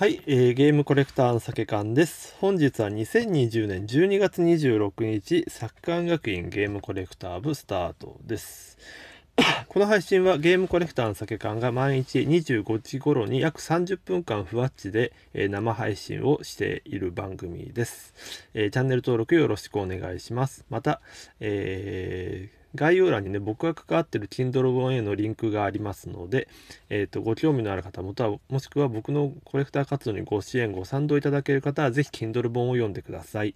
はい、えー、ゲームコレクターの酒缶です。本日は2020年12月26日、作館学院ゲームコレクター部スタートです。この配信はゲームコレクターの酒缶が毎日25時頃に約30分間ふわっちで、えー、生配信をしている番組です、えー、チャンネル登録よろしくお願いします。また、えー概要欄にね、僕が関わってる Kindle 本へのリンクがありますので、えっ、ー、と、ご興味のある方、または、もしくは僕のコレクター活動にご支援、ご賛同いただける方は、ぜひ Kindle 本を読んでください。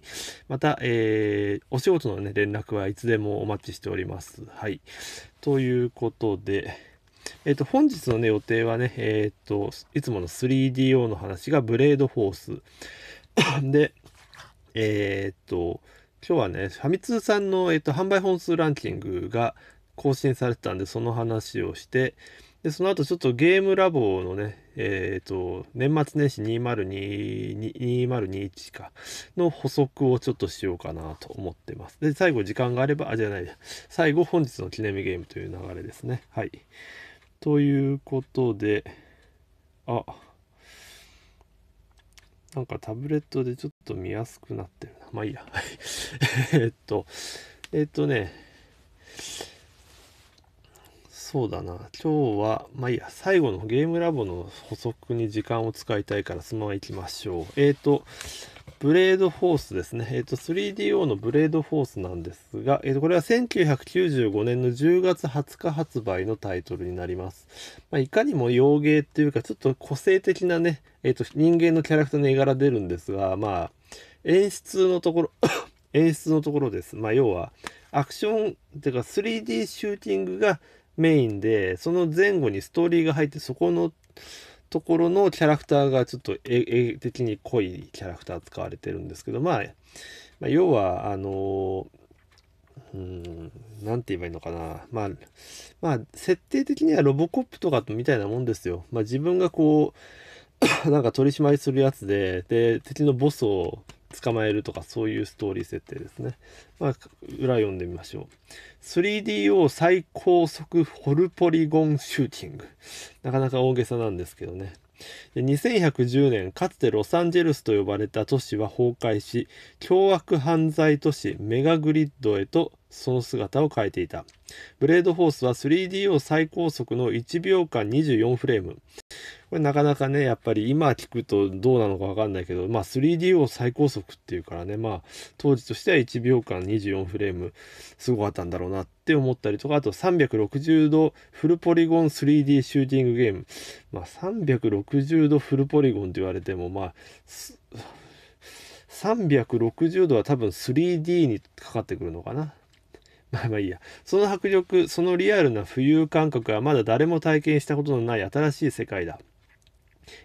また、えー、お仕事のね、連絡はいつでもお待ちしております。はい。ということで、えっと、本日のね、予定はね、えっ、ー、と、いつもの 3DO の話がブレードフォース。で、えっ、ー、と、今日はね、ファミ通さんの、えっと、販売本数ランキングが更新されてたんで、その話をして、でその後ちょっとゲームラボのね、えっ、ー、と、年末年始2022 2021か、の補足をちょっとしようかなと思ってます。で、最後時間があれば、あ、じゃない、最後本日の記念日ゲームという流れですね。はい。ということで、あ、なんかタブレットでちょっと見やすくなってるな。まあいいや。えっと、えっとね、そうだな。今日は、まあいいや、最後のゲームラボの補足に時間を使いたいから、そのまま行きましょう。えっ、と、ブレードフォースですね。えっ、ー、と、3DO のブレードフォースなんですが、えっ、ー、と、これは1995年の10月20日発売のタイトルになります。まあ、いかにも洋芸っていうか、ちょっと個性的なね、えっ、ー、と、人間のキャラクターの絵柄出るんですが、まあ、演出のところ 演出のところです。まあ、要は、アクション、っていうか 3D シューティングがメインで、その前後にストーリーが入って、そこの、ところのキャラクターがちょっと絵的に濃いキャラクター使われてるんですけど、まあ、まあ、要は、あの、うん、なて言えばいいのかな。まあ、まあ、設定的にはロボコップとかみたいなもんですよ。まあ、自分がこう、なんか取り締まりするやつで、で、敵のボスを捕まえるとかそういうストーリー設定ですね。まあ、裏読んでみましょう。3DO 最高速ホルポリゴンシューティング。なかなか大げさなんですけどね。2110年かつてロサンゼルスと呼ばれた都市は崩壊し凶悪犯罪都市メガグリッドへとその姿を変えていた。ブレードフォースは 3D を最高速の1秒間24フレーム。これなかなかね、やっぱり今聞くとどうなのかわかんないけど、まあ 3D を最高速っていうからね、まあ当時としては1秒間24フレームすごかったんだろうなって思ったりとか、あと360度フルポリゴン 3D シューティングゲーム。まあ360度フルポリゴンって言われても、まあ、360度は多分 3D にかかってくるのかな。ま あまあいいや。その迫力、そのリアルな浮遊感覚はまだ誰も体験したことのない新しい世界だ。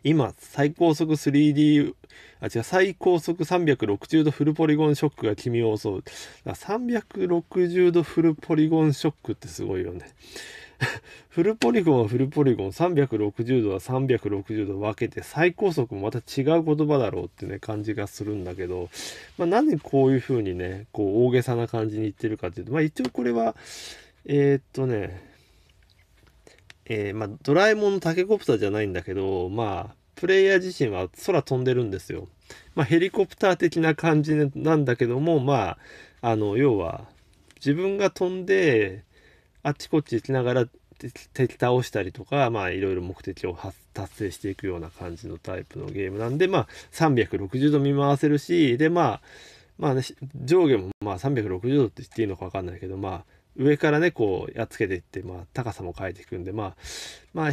今、最高速 3D、あ、違う、最高速360度フルポリゴンショックが君を襲う。360度フルポリゴンショックってすごいよね。フルポリゴンはフルポリゴン、360度は360度分けて、最高速もまた違う言葉だろうってね、感じがするんだけど、まあ、なぜこういうふうにね、こう大げさな感じに言ってるかっていうと、まあ一応これは、えー、っとね、えー、まあ、ドラえもんのタケコプターじゃないんだけど、まあ、プレイヤー自身は空飛んでるんですよ。まあ、ヘリコプター的な感じなんだけども、まあ、あの、要は、自分が飛んで、あっちこっち行きながら敵倒したりとか、まあ、いろいろ目的を達成していくような感じのタイプのゲームなんで、まあ、360度見回せるしで、まあまあね、上下もまあ360度って言っていいのか分かんないけど、まあ、上からねこうやっつけていって、まあ、高さも変えていくんで、まあ、まあ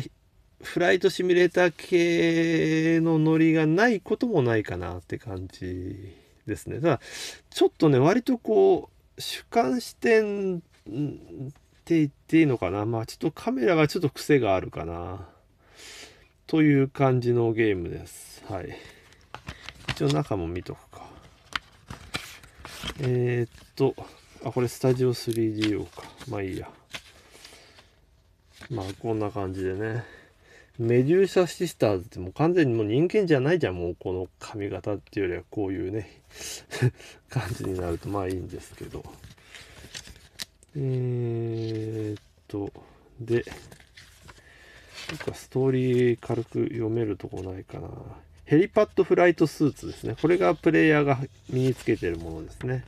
フライトシミュレーター系のノリがないこともないかなって感じですね。ただちょっとね割とこう主観視点って言っていいのかなまあちょっとカメラがちょっと癖があるかな。という感じのゲームです。はい。一応中も見とくか。えー、っと、あ、これスタジオ 3D 用か。まあいいや。まあこんな感じでね。メデューサシスターズってもう完全にもう人間じゃないじゃん、もうこの髪型っていうよりはこういうね 感じになるとまあいいんですけど。えー、っと、で、なんかストーリー軽く読めるとこないかな。ヘリパッドフライトスーツですね。これがプレイヤーが身につけてるものですね。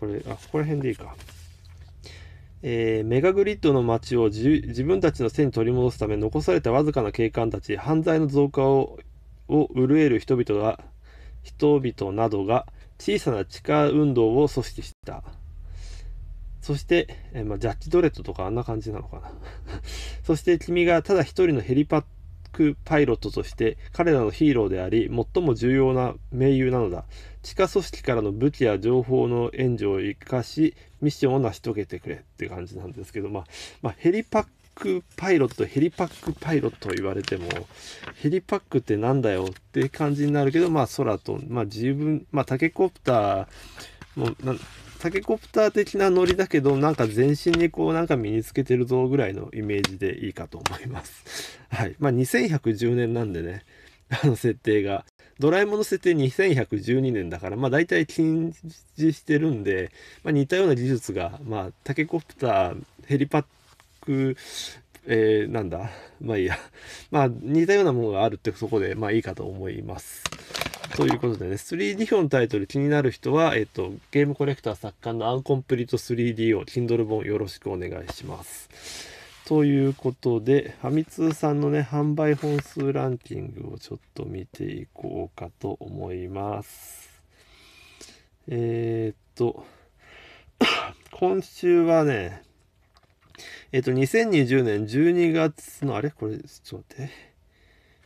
うん、これ、あ、ここら辺でいいか。えー、メガグリッドの街を自分たちの背に取り戻すため残されたわずかな警官たち犯罪の増加をを潤える人々が人々などが小さな地下運動を組織した。そして、えー、まあ、ジャッジ・ドレッドとかあんな感じなのかな。そして君がただ一人のヘリパックパイロットとして彼らのヒーローであり、最も重要な盟友なのだ。地下組織からの武器や情報の援助を生かし、ミッションを成し遂げてくれって感じなんですけど、まあ、まあ、ヘリパックパイロットヘリパックパイロット言われてもヘリパックってなんだよって感じになるけどまあ空とまあ自分まあタケコプターもタケコプター的なノリだけどなんか全身にこうなんか身につけてるぞぐらいのイメージでいいかと思います。はいまあ、2110年なんでね あの設定がドラえもんの設定2112年だからまあ大体禁止してるんで、まあ、似たような技術がまあタケコプターヘリパッく、えー、なんだ まあいいや。まあ似たようなものがあるってそこでまあいいかと思います。ということでね、3D 表のタイトル気になる人は、えっ、ー、と、ゲームコレクター作家のアンコンプリート 3D を Kindle 本よろしくお願いします。ということで、ファミ通さんのね、販売本数ランキングをちょっと見ていこうかと思います。えー、っと、今週はね、えっ、と、2020年12月の、あれこれ、ちょっと待って。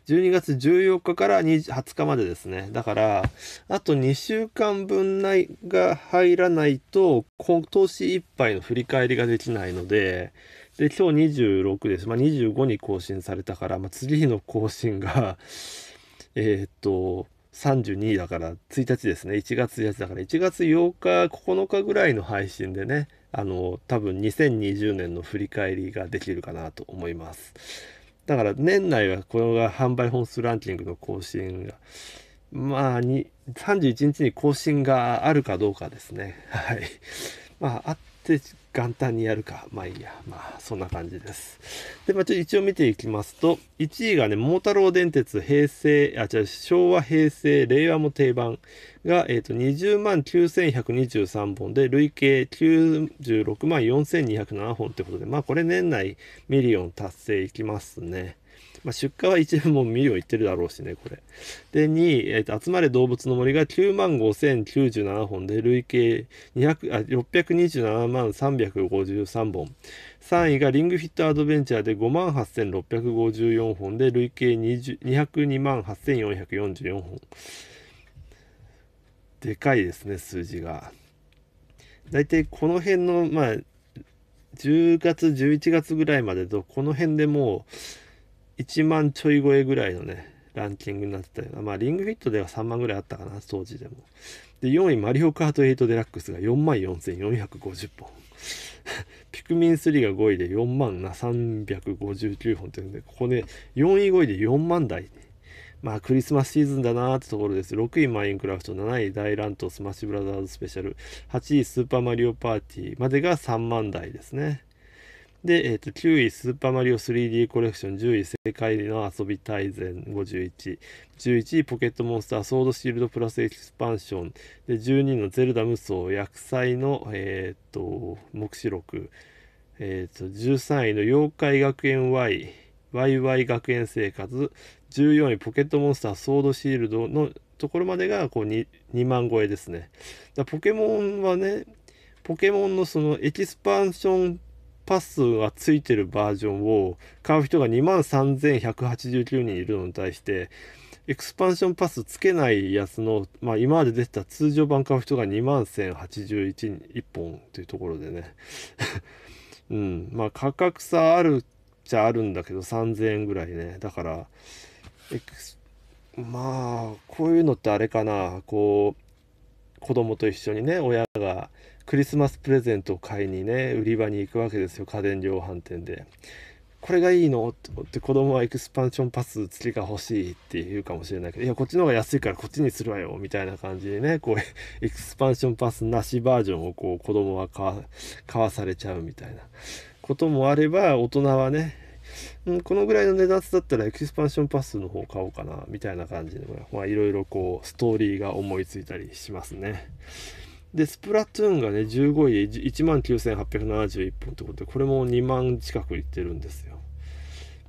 12月14日から 20, 日までですね。だから、あと2週間分内が入らないと、今年いっぱいの振り返りができないので、で、今日26です。まあ、25に更新されたから、まあ、次の更新が えっと、32だから1日ですね。1月1日だから1月8日、9日ぐらいの配信でね、あの多分2020年の振り返りができるかなと思いますだから年内はこれが販売本数ランキングの更新がまあに31日に更新があるかどうかですねはいまああって元旦にやるか。まあいいや。まあ、そんな感じです。で、まあ、ちょっと一応見ていきますと、1位がね、桃太郎電鉄、平成、あ、違う、昭和、平成、令和も定番が、えっ、ー、と、20万9123本で、累計96万4207本ってことで、まあ、これ年内ミリオン達成いきますね。まあ、出荷は一部も見るよう言ってるだろうしね、これ。で、2、えー、と集まれ動物の森が9万5097本で、累計200あ627万353本。3位がリングフィットアドベンチャーで5万8654本で、累計202万8444本。でかいですね、数字が。大体この辺の、まあ、10月、11月ぐらいまでと、この辺でもう、1万ちょい超えぐらいのね、ランキングになってたよまあ、リングフィットでは3万ぐらいあったかな、当時でも。で、4位、マリオカート8デラックスが4万4450本。ピクミン3が5位で4万359本というんで、ここね、4位5位で4万台。まあ、クリスマスシーズンだなーってところです。6位マインクラフト、7位大乱闘スマッシュブラザーズスペシャル、8位スーパーマリオパーティーまでが3万台ですね。で、えー、と9位、スーパーマリオ 3D コレクション、10位、世界の遊び大全51、11位、ポケットモンスター、ソードシールドプラスエキスパンション、で12位のゼルダ無双、薬剤の、えっ、ー、と、目視録、えっ、ー、と、13位の妖怪学園 Y、YY 学園生活、14位、ポケットモンスター、ソードシールドのところまでがこう 2, 2万超えですね。だポケモンはね、ポケモンのそのエキスパンションパスがついてるバージョンを買う人が2万3189人いるのに対して、エクスパンションパスつけないやつの、まあ、今まで出てた通常版買う人が2万1081 1本というところでね。うん。まあ、価格差あるっちゃあるんだけど、3000円ぐらいね。だから、まあ、こういうのってあれかな。こう、子供と一緒にね、親がクリスマスプレゼントを買いにね売り場に行くわけですよ家電量販店で。これがいいのって思って子供はエクスパンションパス付きが欲しいって言うかもしれないけどいやこっちの方が安いからこっちにするわよみたいな感じでねこう エクスパンションパスなしバージョンをこう子供は買わされちゃうみたいなこともあれば大人はね、うん、このぐらいの値段だったらエクスパンションパスの方買おうかなみたいな感じでいろいろこうストーリーが思いついたりしますね。で、スプラトゥーンがね、15位で19,871本ってことで、これも2万近くいってるんですよ。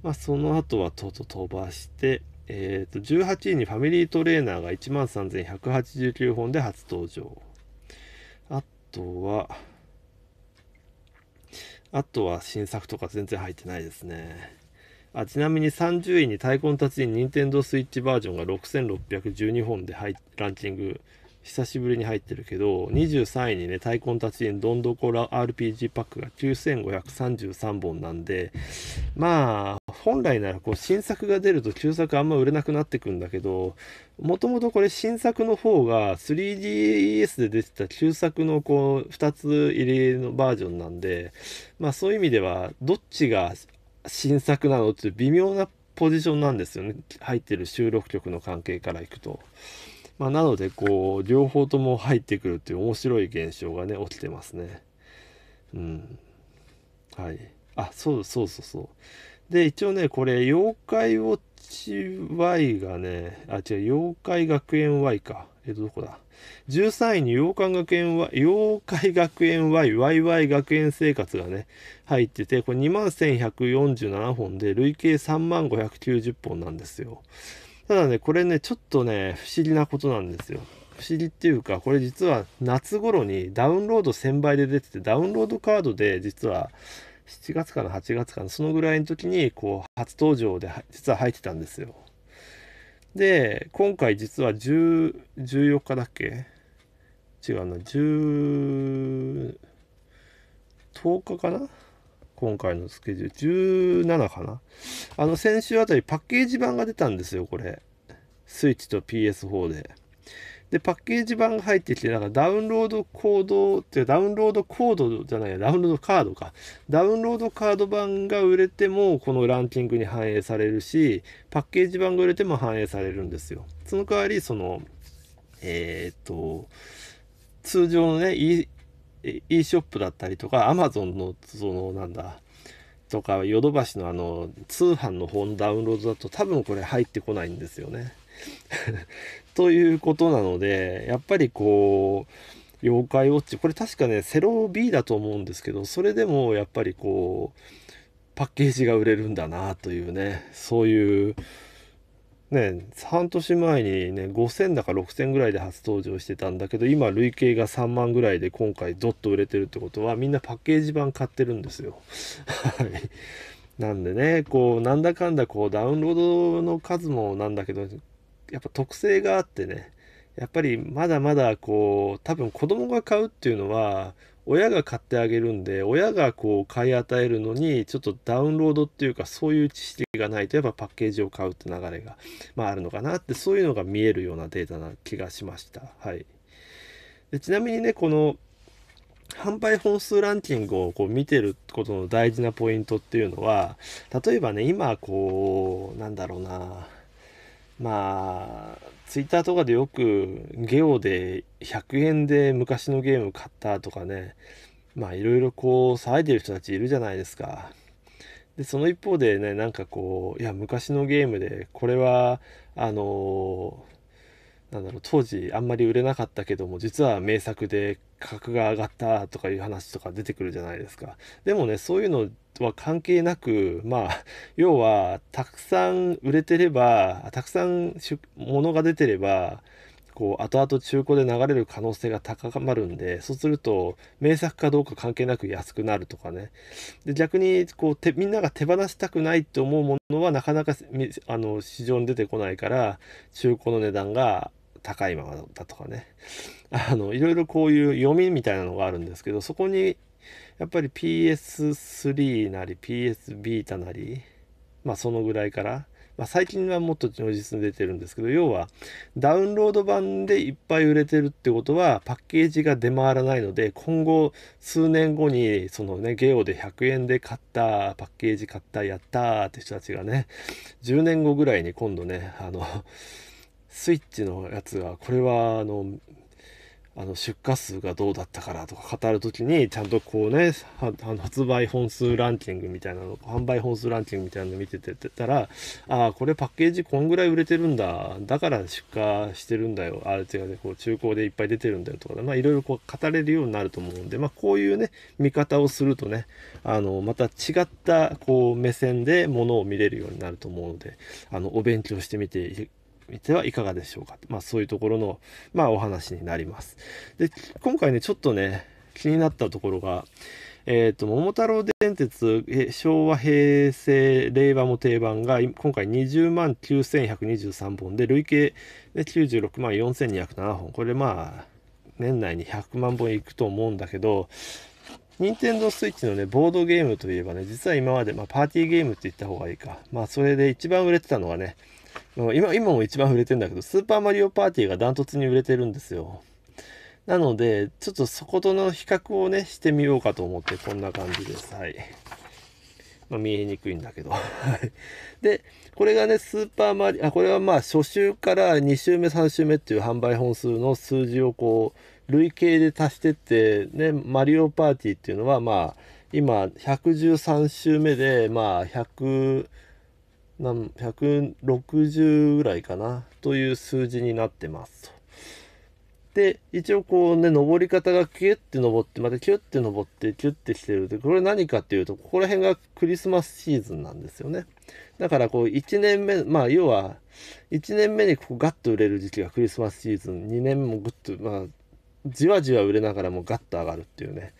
まあ、その後はとうとう飛ばして、えっ、ー、と、18位にファミリートレーナーが13,189本で初登場。あとは、あとは新作とか全然入ってないですね。あちなみに30位に太鼓の達人 Nintendo Switch バージョンが6612本で入ランキング久しぶりに入ってるけど、23位にね、太鼓の達人どんどこら RPG パックが9533本なんで、まあ、本来ならこう新作が出ると旧作あんま売れなくなってくんだけど、もともとこれ新作の方が 3DS で出てた旧作のこう2つ入りのバージョンなんで、まあそういう意味ではどっちが新作なのっていう微妙なポジションなんですよね。入ってる収録曲の関係からいくと。まあ、なのでこう両方とも入ってくるっていう面白い現象がね起きてますね。うん、はいあそうそうそうそうで一応ねこれ妖怪ウォッチ Y がねあ違う妖怪学園 Y かえっとどこだ13位に妖怪学園 Y 妖怪学園 YYY 学園生活がね入っててこれ2万1147本で累計3万590本なんですよ。ただね、これね、ちょっとね、不思議なことなんですよ。不思議っていうか、これ実は夏頃にダウンロード1000倍で出てて、ダウンロードカードで実は7月かな、8月かな、そのぐらいの時に、こう、初登場で実は入ってたんですよ。で、今回実は10、14日だっけ違うな、10、10日かな今回のスケジュール17かなあの先週あたりパッケージ版が出たんですよこれスイッチと PS4 ででパッケージ版が入ってきてなんかダウンロードコードってダウンロードコードじゃないやダウンロードカードかダウンロードカード版が売れてもこのランキングに反映されるしパッケージ版が売れても反映されるんですよその代わりそのえー、っと通常のね、e ショップだったりとか、アマゾンの、その、なんだ、とか、ヨドバシのあの、通販の本ダウンロードだと多分これ入ってこないんですよね。ということなので、やっぱりこう、妖怪ウォッチ、これ確かね、セロ B だと思うんですけど、それでもやっぱりこう、パッケージが売れるんだなというね、そういう、ね、半年前にね、5000だか6000ぐらいで初登場してたんだけど、今累計が3万ぐらいで今回ドッと売れてるってことは、みんなパッケージ版買ってるんですよ。はい。なんでね、こう、なんだかんだこう、ダウンロードの数もなんだけど、やっぱ特性があってね、やっぱりまだまだこう、多分子供が買うっていうのは、親が買ってあげるんで、親がこう買い与えるのに、ちょっとダウンロードっていうか、そういう知識がないと、やっぱパッケージを買うって流れが、まあ、あるのかなって、そういうのが見えるようなデータな気がしました。はい。でちなみにね、この、販売本数ランキングをこう見てることの大事なポイントっていうのは、例えばね、今、こう、なんだろうな、まあ、ツイッターとかでよくゲオで100円で昔のゲーム買ったとかね、まあいろいろこう騒いでる人たちいるじゃないですか。で、その一方でね、なんかこう、いや、昔のゲームで、これは、あのーなんだろう当時あんまり売れなかったけども実は名作で価格が上がったとかいう話とか出てくるじゃないですかでもねそういうのは関係なくまあ要はたくさん売れてればたくさん物が出てればこう後々中古で流れる可能性が高まるんでそうすると名作かどうか関係なく安くなるとかねで逆にこうてみんなが手放したくないと思うものはなかなかあの市場に出てこないから中古の値段が高いままだとかね あのいろいろこういう読みみたいなのがあるんですけどそこにやっぱり PS3 なり PS ビータなりまあそのぐらいからまあ、最近はもっと如実に出てるんですけど要はダウンロード版でいっぱい売れてるってことはパッケージが出回らないので今後数年後にそのねゲオで100円で買ったパッケージ買ったやったーって人たちがね10年後ぐらいに今度ねあのスイッチのやつはこれはあのあの出荷数がどうだったからとか語る時にちゃんとこうねあの発売本数ランキングみたいなの販売本数ランキングみたいなの見ててたらああこれパッケージこんぐらい売れてるんだだから出荷してるんだよあれ違うねこう中古でいっぱい出てるんだよとかまあいろいろこう語れるようになると思うんでまあこういうね見方をするとねあのまた違ったこう目線でものを見れるようになると思うのであのお勉強してみてめてはいかがでしょうか。まあ、そういうところの、まあ、お話になります。で、今回ね、ちょっとね、気になったところが、えっ、ー、と、桃太郎電鉄、昭和、平成、令和も定番が、今回20万9123本で、累計で96万4207本。これまあ、年内に100万本いくと思うんだけど、任天堂スイッチのね、ボードゲームといえばね、実は今まで、まあ、パーティーゲームって言った方がいいか。まあ、それで一番売れてたのはね、今、今も一番売れてんだけど、スーパーマリオパーティーがダントツに売れてるんですよ。なので、ちょっとそことの比較をね、してみようかと思って、こんな感じです。はい。まあ、見えにくいんだけど。で、これがね、スーパーマリあ、これはまあ、初週から2週目、3週目っていう販売本数の数字をこう、累計で足してって、ね、マリオパーティーっていうのはまあ、今、113週目で、まあ、100、何160ぐらいかなという数字になってますで一応こうね登り方がキュッて登ってまたキュッて登ってキュッてしてるでこれ何かっていうとここら辺がクリスマスシーズンなんですよねだからこう1年目まあ要は1年目にここガッと売れる時期がクリスマスシーズン2年もグッとまあじわじわ売れながらもガッと上がるっていうね、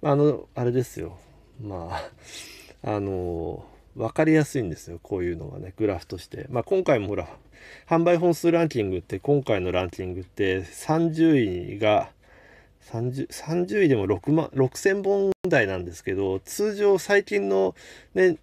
あ、あのあれですよまああのー分かりやすいんですよこういうのがねグラフとして、まあ、今回もほら販売本数ランキングって今回のランキングって30位が 30, 30位でも6万6000本台なんですけど通常最近の、ね、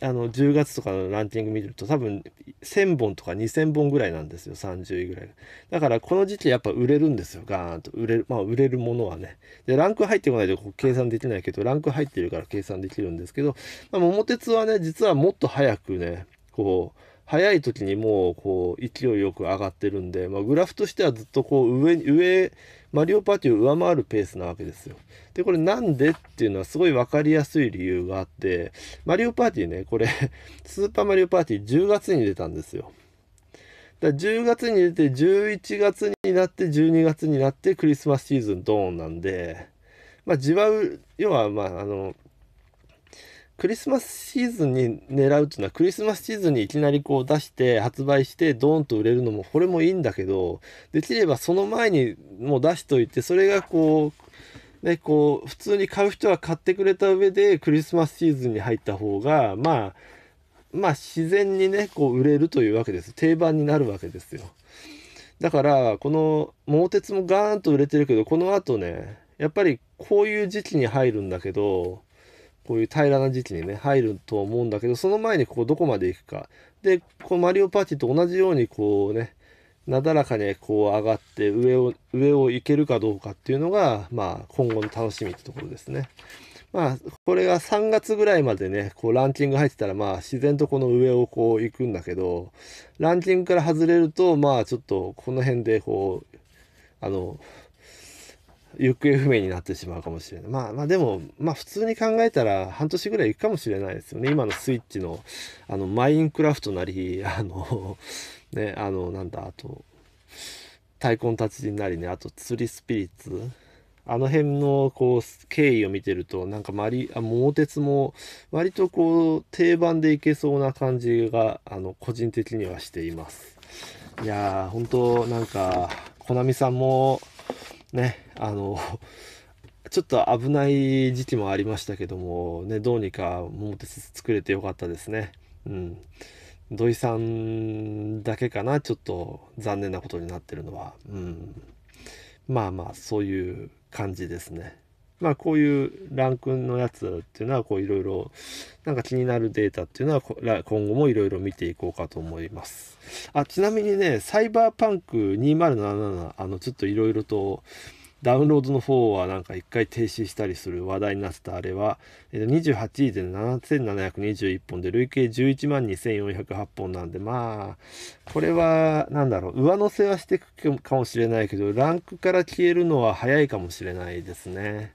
あの10月とかのランキング見ると多分1,000本とか2,000本ぐらいなんですよ30位ぐらいだからこの時期やっぱ売れるんですよガーンと売れるまあ売れるものはねでランク入ってこないと計算できないけどランク入ってるから計算できるんですけど、まあ、桃鉄はね実はもっと早くねこう早い時にもうこう勢いよく上がってるんで、まあ、グラフとしてはずっとこう上上マリオパーティーを上回るペースなわけですよで、これなんでっていうのはすごい分かりやすい理由があって、マリオパーティーね、これ スーパーマリオパーティー10月に出たんですよ。だ10月に出て、11月になって、12月になって、クリスマスシーズンドーンなんで、まあ、自う要は、まあ、あの、クリスマスシーズンに狙うっていうのはクリスマスシーズンにいきなりこう出して発売してドーンと売れるのもこれもいいんだけどできればその前にもう出しといてそれがこうで、こう、普通に買う人は買ってくれた上で、クリスマスシーズンに入った方が、まあ、まあ、自然にね、こう、売れるというわけです。定番になるわけですよ。だから、この、桃鉄もガーンと売れてるけど、この後ね、やっぱりこういう時期に入るんだけど、こういう平らな時期にね、入ると思うんだけど、その前にここどこまで行くか。で、こうマリオパーティーと同じようにこうね、なだらかにこう上がって上を、上を行けるかどうかっていうのが、まあ今後の楽しみってところですね。まあ、これが3月ぐらいまでね、こうランキング入ってたら、まあ自然とこの上をこう行くんだけど、ランキングから外れると、まあちょっとこの辺でこう、あの、行方不明になってしまうかもしれない。まあまあでも、まあ普通に考えたら半年ぐらい行くかもしれないですよね。今のスイッチの、あの、マインクラフトなり、あのね、あの、なんだ、あと、太鼓の達人なりね、あと釣りスピリッツ。あの辺のこう経緯を見てるとなんかマリあ桃鉄も割とこう定番でいけそうな感じがあの個人的にはしていますいやー本当なんかコナミさんもねあのちょっと危ない時期もありましたけどもねどうにか桃鉄作れてよかったですねうん土井さんだけかなちょっと残念なことになってるのは、うん、まあまあそういう感じですね。まあこういうランクのやつっていうのはこういろいろなんか気になるデータっていうのは今後もいろいろ見ていこうかと思います。あちなみにねサイバーパンク2077あのちょっといろいろとダウンロードの方はなんか一回停止したりする話題になってたあれは、え28位で7721本で累計11万2408本なんでまあこれは何だろう上乗せはしていくかもしれないけどランクから消えるのは早いかもしれないですね。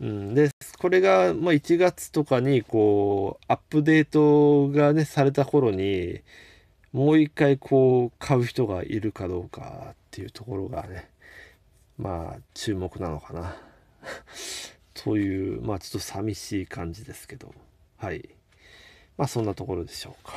うん、でこれが、まあ、1月とかにこうアップデートがねされた頃にもう一回こう買う人がいるかどうかっていうところがねまあ注目なのかな というまあちょっと寂しい感じですけどはいまあそんなところでしょうか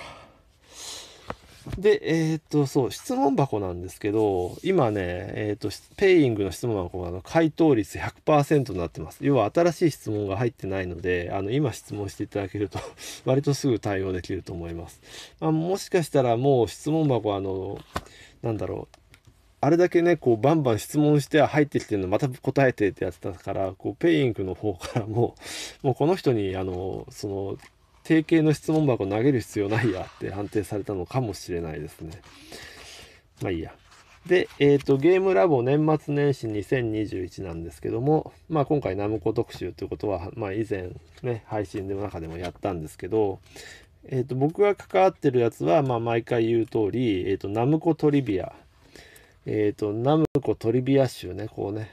でえー、っとそう質問箱なんですけど今ねえー、っとペイイングの質問箱があの回答率100%になってます要は新しい質問が入ってないのであの今質問していただけると 割とすぐ対応できると思います、まあ、もしかしたらもう質問箱あのなんだろうあれだけね、こうバンバン質問して入ってきてるのまた答えてってやってたから、こうペインクの方からも、もうこの人に、あの、その、定型の質問箱投げる必要ないやって判定されたのかもしれないですね。まあいいや。で、えっ、ー、と、ゲームラボ年末年始2021なんですけども、まあ今回ナムコ特集ということは、まあ以前ね、配信の中でもやったんですけど、えっ、ー、と、僕が関わってるやつは、まあ毎回言う通り、えっ、ー、と、ナムコトリビアえっ、ー、と、ナムコトリビア集ね、こうね。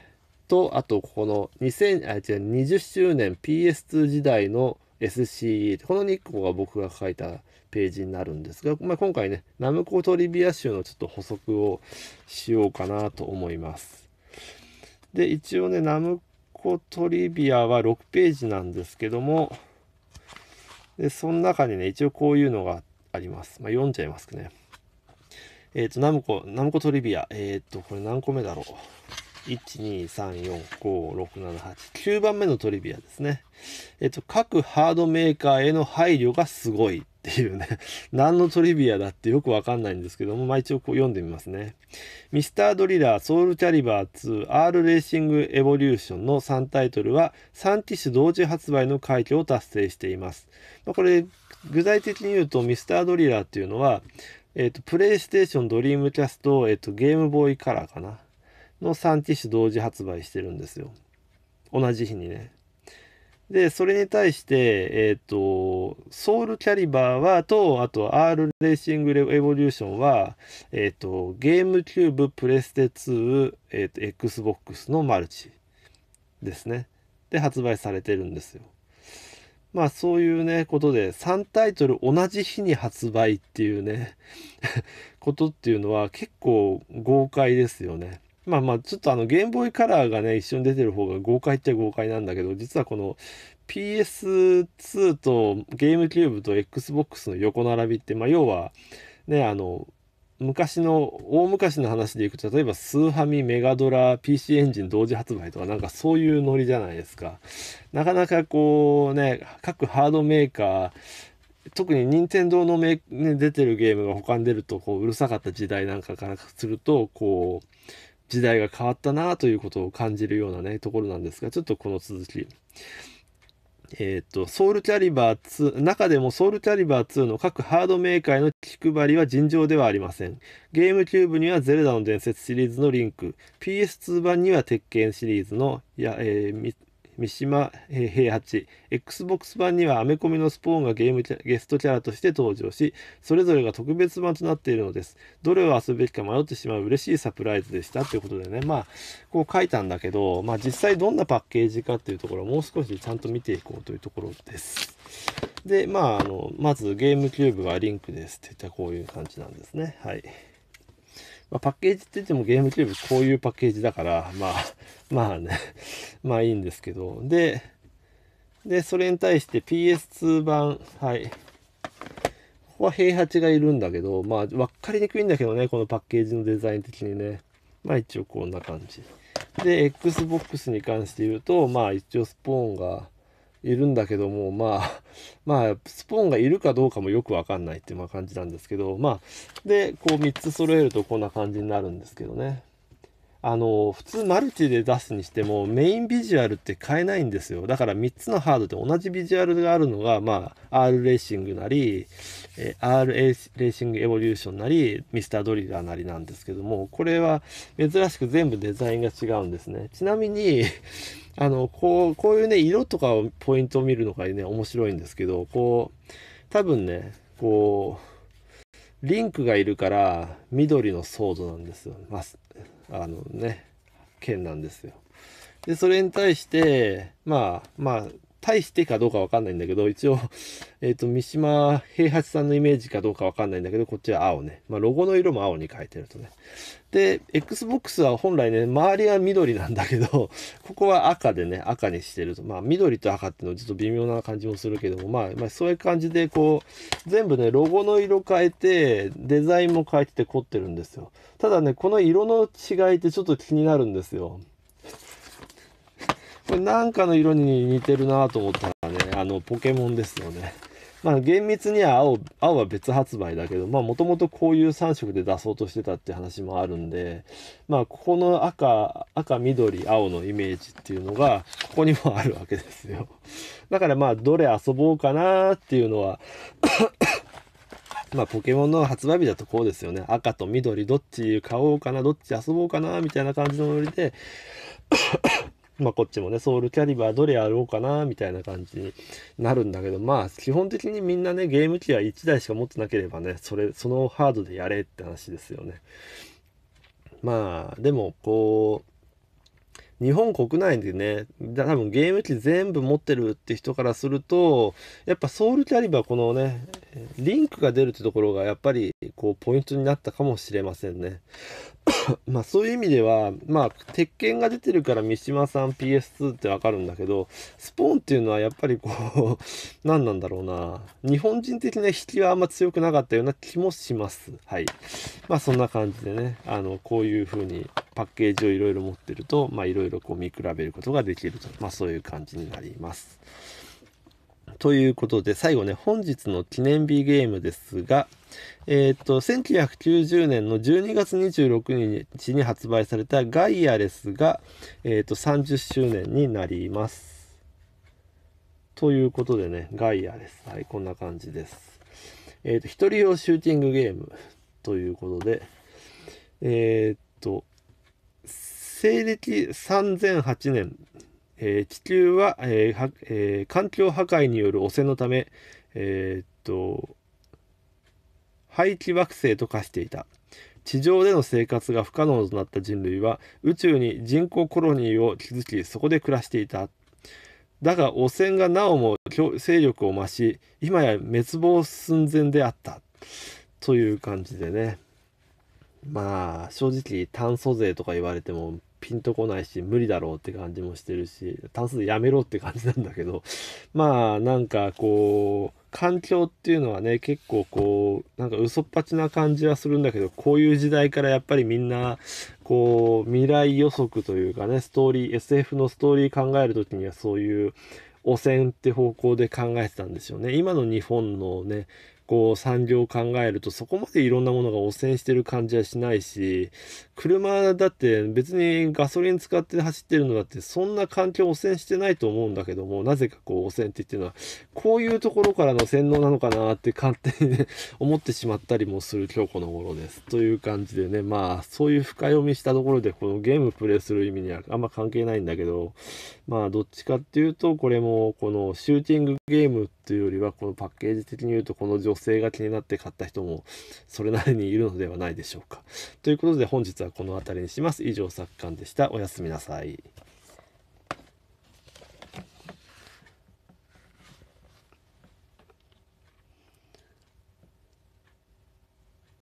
と、あと、ここの2000、あ、違う、20周年 PS2 時代の SCE。この2個が僕が書いたページになるんですが、まあ、今回ね、ナムコトリビア集のちょっと補足をしようかなと思います。で、一応ね、ナムコトリビアは6ページなんですけども、で、その中にね、一応こういうのがあります。まあ、読んじゃいますけどね。えっ、ー、と、ナムコ、ナムコトリビア。えっ、ー、と、これ何個目だろう。1,2,3,4,5,6,7,8,9番目のトリビアですね。えっ、ー、と、各ハードメーカーへの配慮がすごいっていうね 何のトリビアだってよくわかんないんですけども、まあ一応こう読んでみますね。ミスタードリラー、ソウルキャリバー2、R レーシングエボリューションの3タイトルは3機種同時発売の快挙を達成しています。まあ、これ、具体的に言うとミスタードリラーっていうのは、えっ、ー、と、プレイステーション、ドリームキャスト、えっ、ー、と、ゲームボーイカラーかな。の3機種同時発売してるんですよ。同じ日にね。で、それに対して、えっ、ー、と、ソウルキャリバーは、と、あと R レーシングエボリューションは、えっ、ー、と、ゲームキューブ、プレステ2、えっ、ー、と、Xbox のマルチですね。で、発売されてるんですよ。まあそういうね、ことで3タイトル同じ日に発売っていうね ことっていうのは結構豪快ですよね。まあまあちょっとあのゲームボーイカラーがね、一緒に出てる方が豪快っちゃ豪快なんだけど、実はこの PS2 とゲームキューブと Xbox の横並びって、まあ要はね、あの、昔の大昔の話でいくと例えばスーファミメガドラ PC エンジン同時発売とかなんかそういうノリじゃないですかなかなかこうね各ハードメーカー特に任天堂のメ、ね、出てるゲームが他に出るとこううるさかった時代なんかからするとこう時代が変わったなということを感じるようなねところなんですがちょっとこの続きえっ、ー、と、ソウルキャリバー2、中でもソウルキャリバー2の各ハードメーカーへの気配りは尋常ではありません。ゲームキューブにはゼルダの伝説シリーズのリンク、PS2 版には鉄拳シリーズのや、えー、三島平八 XBOX 版にはアメコミのスポーンがゲームゲストキャラとして登場しそれぞれが特別版となっているのですどれを遊ぶべきか迷ってしまう嬉しいサプライズでしたということでねまあこう書いたんだけどまあ実際どんなパッケージかっていうところをもう少しちゃんと見ていこうというところですでまああのまずゲームキューブはリンクですっていったこういう感じなんですねはい。まあ、パッケージって言ってもゲームキューブこういうパッケージだから、まあ、まあねまあいいんですけど、で、で、それに対して PS2 版、はい。ここは平八がいるんだけど、まあ、わかりにくいんだけどね、このパッケージのデザイン的にね。まあ一応こんな感じ。で、Xbox に関して言うと、まあ一応スポーンが、いるんだけどもまあまあスポーンがいるかどうかもよくわかんないっていう感じなんですけどまあでこう3つ揃えるとこんな感じになるんですけどねあの普通マルチで出すにしてもメインビジュアルって変えないんですよだから3つのハードで同じビジュアルがあるのが、まあ、R レーシングなり、え R レーシングエボリューションなりミスタードリラーなりなんですけどもこれは珍しく全部デザインが違うんですねちなみに あのこうこういうね色とかをポイントを見るのがね面白いんですけどこう多分ねこうリンクがいるから緑のソードなんですよ、まあ、あのね、県なんですよ。で、それに対して、まあ、まあ、対してかどうかわかんないんだけど、一応、えっ、ー、と、三島平八さんのイメージかどうかわかんないんだけど、こっちは青ね。まあ、ロゴの色も青に変えてるとね。で、Xbox は本来ね、周りは緑なんだけど、ここは赤でね、赤にしてると。まあ、緑と赤っていうのはちょっと微妙な感じもするけども、まあ、まあ、そういう感じで、こう、全部ね、ロゴの色変えて、デザインも変えてて凝ってるんですよ。ただね、この色の違いってちょっと気になるんですよ。これなんかの色に似てるなと思ったらね、あの、ポケモンですよね。まあ厳密には青、青は別発売だけど、まあもともとこういう3色で出そうとしてたって話もあるんで、まあここの赤、赤、緑、青のイメージっていうのが、ここにもあるわけですよ。だからまあどれ遊ぼうかなっていうのは まあ、ポケモンの発売日だとこうですよね。赤と緑、どっち買おうかな、どっち遊ぼうかな、みたいな感じのノリでまあこっちもね、ソウルキャリバーどれやろうかな、みたいな感じになるんだけど、まあ基本的にみんなね、ゲーム機は1台しか持ってなければね、それ、そのハードでやれって話ですよね。まあ、でもこう、日本国内でね、多分ゲーム機全部持ってるって人からすると、やっぱソウルキャリバーこのね、リンクが出るってところがやっぱりこうポイントになったかもしれませんね。まあそういう意味では、まあ鉄拳が出てるから三島さん PS2 ってわかるんだけど、スポーンっていうのはやっぱりこう 何なんだろうな。日本人的な引きはあんま強くなかったような気もします。はい。まあそんな感じでね、あの、こういう風にパッケージをいろいろ持ってると、まあいろいろいろ見比べることができると、まあ、そういう感じになります。ということで、最後ね、本日の記念日ゲームですが、えっ、と、1990年の12月26日に発売されたガイアレスが、えっ、と、30周年になります。ということでね、ガイアレス。はい、こんな感じです。えっ、ー、と、一人用シューティングゲームということで、えっ、と、西暦3008年、えー、地球は、えーえー、環境破壊による汚染のため、えー、っと廃棄惑星と化していた地上での生活が不可能となった人類は宇宙に人工コロニーを築きそこで暮らしていただが汚染がなおも勢力を増し今や滅亡寸前であったという感じでねまあ正直炭素税とか言われてもピンとこないし無理だろうって感じもしてるし単数やめろって感じなんだけど まあなんかこう環境っていうのはね結構こうなんか嘘っぱちな感じはするんだけどこういう時代からやっぱりみんなこう未来予測というかねストーリー SF のストーリー考える時にはそういう汚染って方向で考えてたんですよね今の日本のねこう産業を考えるとそこまでいろんなものが汚染してる感じはしないし車だって別にガソリン使って走ってるのだってそんな環境汚染してないと思うんだけどもなぜかこう汚染って言ってるのはこういうところからの洗脳なのかなって勝手にね 思ってしまったりもする今日この頃です。という感じでねまあそういう深読みしたところでこのゲームプレイする意味にはあんま関係ないんだけどまあどっちかっていうとこれもこのシューティングゲームというよりはこのパッケージ的に言うとこの女性が気になって買った人もそれなりにいるのではないでしょうか。ということで本日はこの辺りにします。以上作館でした。おやすみなさい。